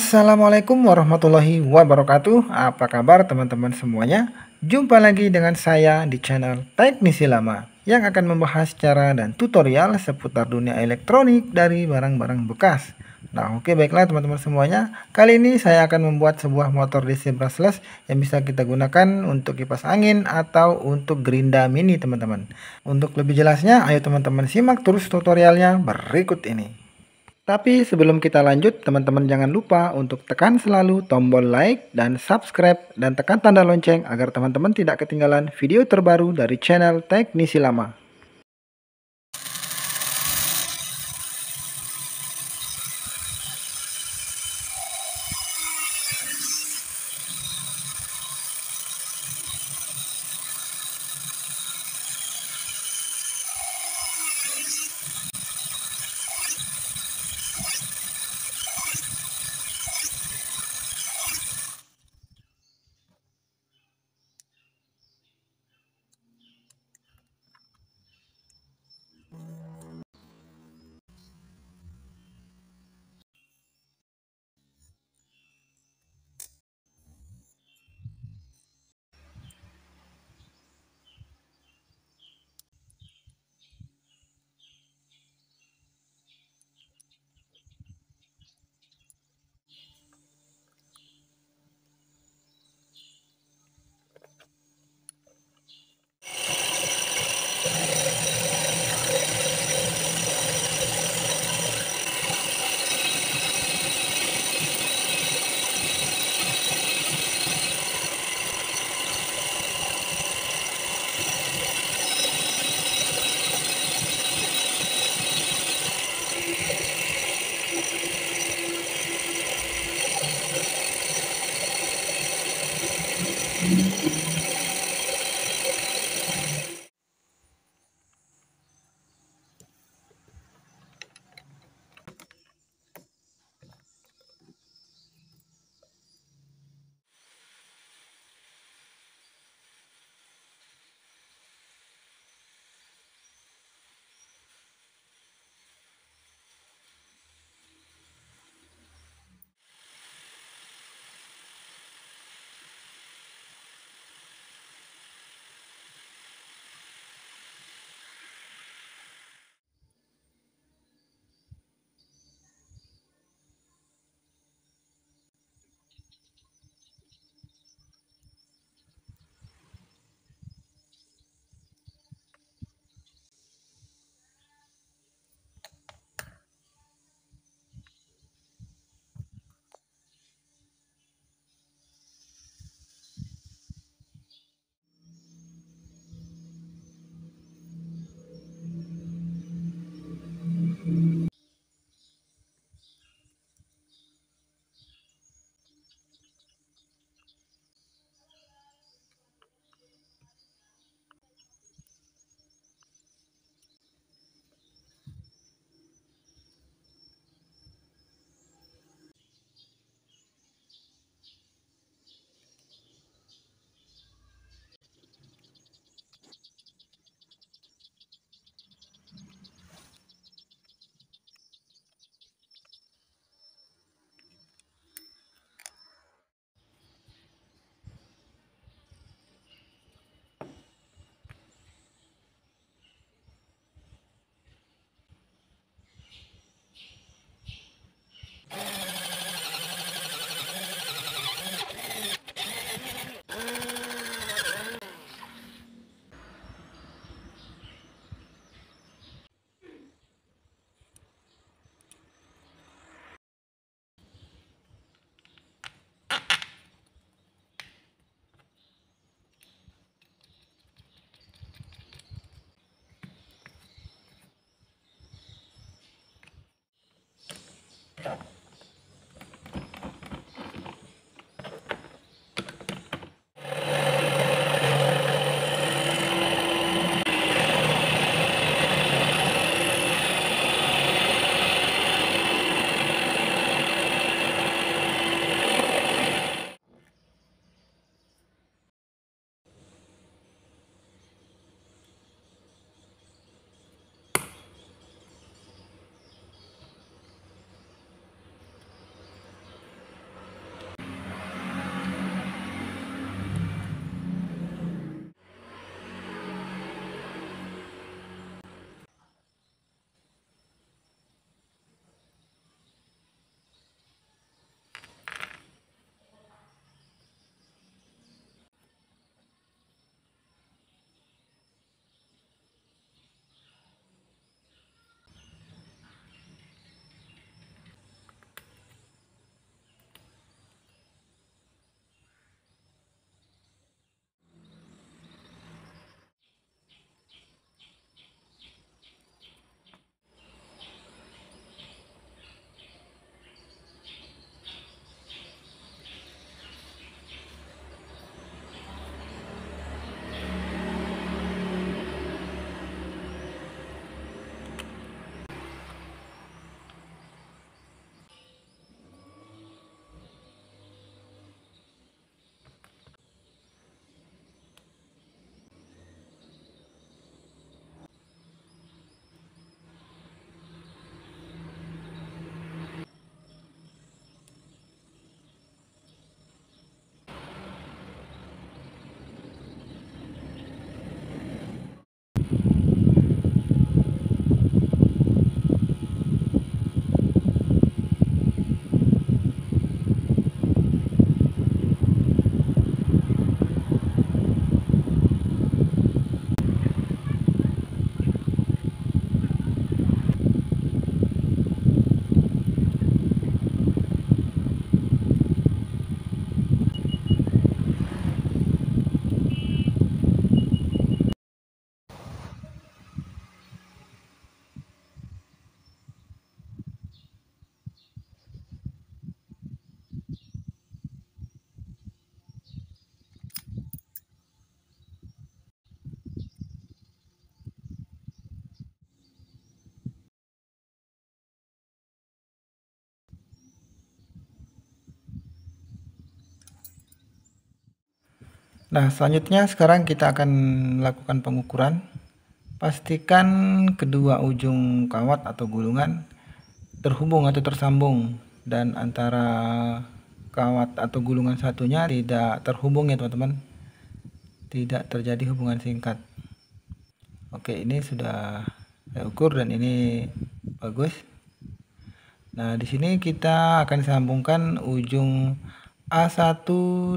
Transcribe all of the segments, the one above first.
Assalamualaikum warahmatullahi wabarakatuh Apa kabar teman-teman semuanya? Jumpa lagi dengan saya di channel Teknisi Lama Yang akan membahas cara dan tutorial seputar dunia elektronik dari barang-barang bekas Nah oke baiklah teman-teman semuanya Kali ini saya akan membuat sebuah motor DC brushless Yang bisa kita gunakan untuk kipas angin atau untuk gerinda mini teman-teman Untuk lebih jelasnya ayo teman-teman simak terus tutorialnya berikut ini tapi sebelum kita lanjut, teman-teman jangan lupa untuk tekan selalu tombol like dan subscribe dan tekan tanda lonceng agar teman-teman tidak ketinggalan video terbaru dari channel Teknisi Lama. Nah, selanjutnya sekarang kita akan melakukan pengukuran. Pastikan kedua ujung kawat atau gulungan terhubung atau tersambung dan antara kawat atau gulungan satunya tidak terhubung ya teman-teman. Tidak terjadi hubungan singkat. Oke, ini sudah saya ukur dan ini bagus. Nah, di sini kita akan sambungkan ujung A1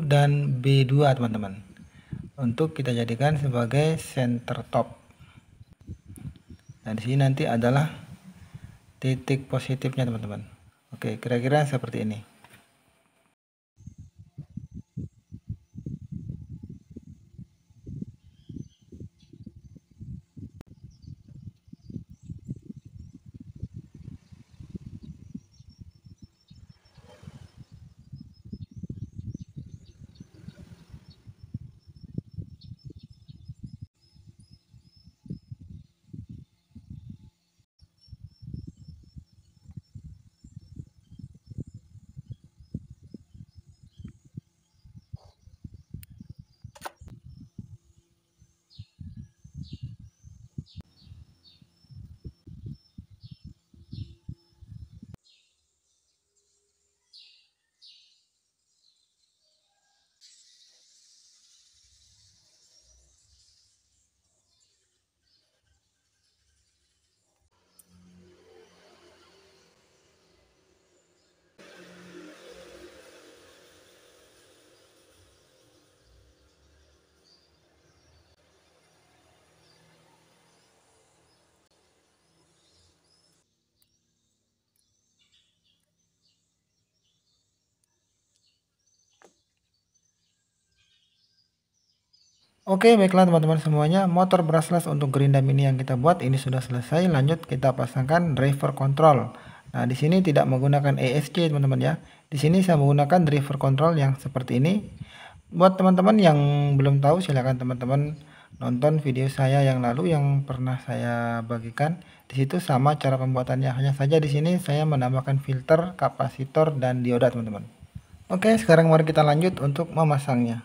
dan B2 teman-teman untuk kita jadikan sebagai center top dan di sini nanti adalah titik positifnya teman-teman oke kira-kira seperti ini Oke baiklah teman-teman semuanya motor brushless untuk gerinda mini yang kita buat ini sudah selesai lanjut kita pasangkan driver control nah di sini tidak menggunakan ESC teman-teman ya di sini saya menggunakan driver control yang seperti ini buat teman-teman yang belum tahu silahkan teman-teman nonton video saya yang lalu yang pernah saya bagikan di situ sama cara pembuatannya hanya saja di sini saya menambahkan filter kapasitor dan dioda teman-teman Oke sekarang mari kita lanjut untuk memasangnya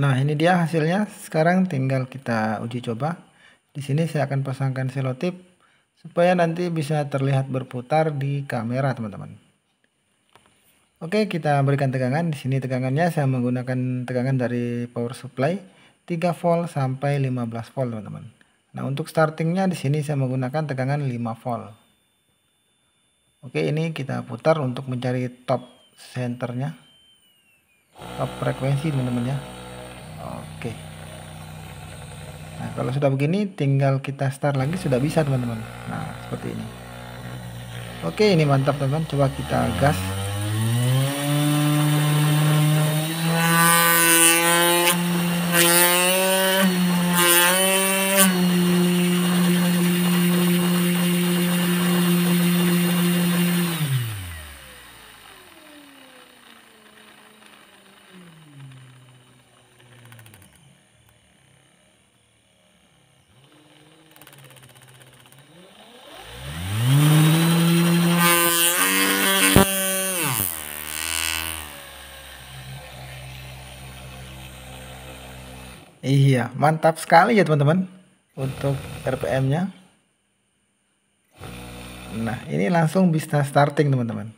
Nah, ini dia hasilnya. Sekarang tinggal kita uji coba. Di sini saya akan pasangkan selotip supaya nanti bisa terlihat berputar di kamera, teman-teman. Oke, kita berikan tegangan. Di sini tegangannya saya menggunakan tegangan dari power supply 3 volt sampai 15 volt, teman-teman. Nah, untuk startingnya di sini saya menggunakan tegangan 5 volt. Oke, ini kita putar untuk mencari top centernya. Top frekuensi, teman-teman ya. kalau sudah begini tinggal kita start lagi sudah bisa teman-teman nah seperti ini oke ini mantap teman-teman coba kita gas ya mantap sekali ya teman-teman untuk RPM nya nah ini langsung bisa starting teman-teman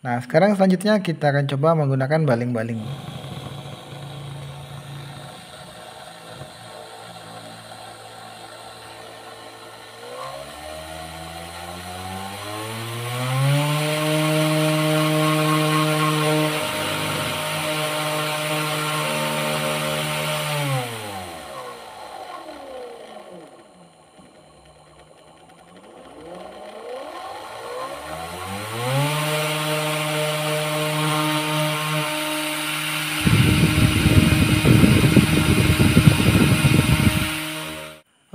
nah sekarang selanjutnya kita akan coba menggunakan baling-baling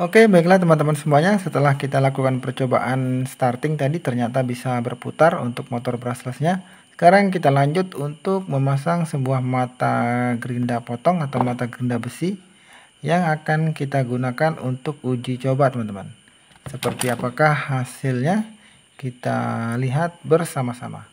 Oke, baiklah teman-teman semuanya, setelah kita lakukan percobaan starting tadi ternyata bisa berputar untuk motor brushlessnya. Sekarang kita lanjut untuk memasang sebuah mata gerinda potong atau mata gerinda besi yang akan kita gunakan untuk uji coba teman-teman. Seperti apakah hasilnya? Kita lihat bersama-sama.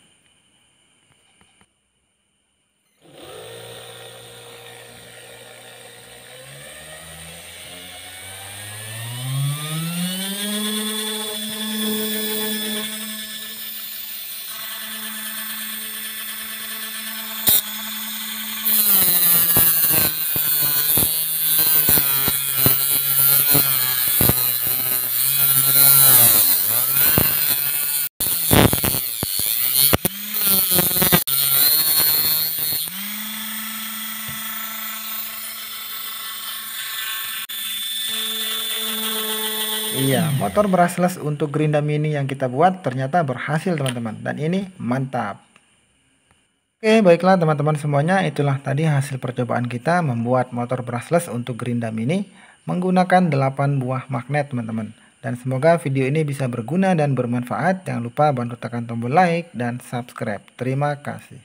motor brushless untuk gerinda mini yang kita buat ternyata berhasil teman-teman dan ini mantap Oke baiklah teman-teman semuanya itulah tadi hasil percobaan kita membuat motor brushless untuk gerinda mini menggunakan 8 buah magnet teman-teman dan semoga video ini bisa berguna dan bermanfaat jangan lupa bantu tekan tombol like dan subscribe terima kasih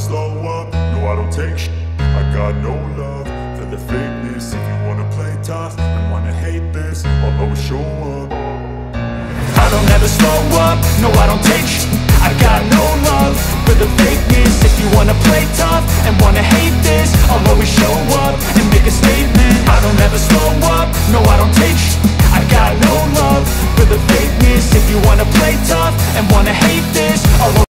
slow up, no I don't take sh I got no love for the fakeness If you wanna play tough and wanna hate this, I'll always show up I don't ever slow up, no I don't take sh I got no love for the fakeness If you wanna play tough and wanna hate this, I'll always show up and make a statement I don't ever slow up, no I don't take sh I got no love for the fakeness If you wanna play tough and wanna hate this, I'll